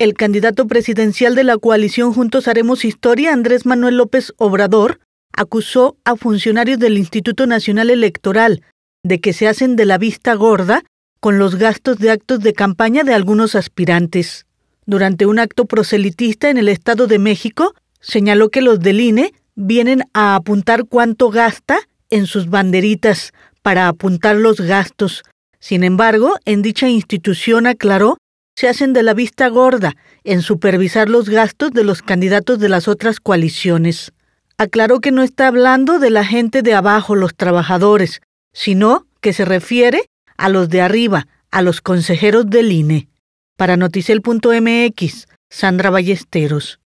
El candidato presidencial de la coalición Juntos Haremos Historia, Andrés Manuel López Obrador, acusó a funcionarios del Instituto Nacional Electoral de que se hacen de la vista gorda con los gastos de actos de campaña de algunos aspirantes. Durante un acto proselitista en el Estado de México, señaló que los del INE vienen a apuntar cuánto gasta en sus banderitas para apuntar los gastos. Sin embargo, en dicha institución aclaró se hacen de la vista gorda en supervisar los gastos de los candidatos de las otras coaliciones. Aclaró que no está hablando de la gente de abajo, los trabajadores, sino que se refiere a los de arriba, a los consejeros del INE. Para Noticel.mx, Sandra Ballesteros.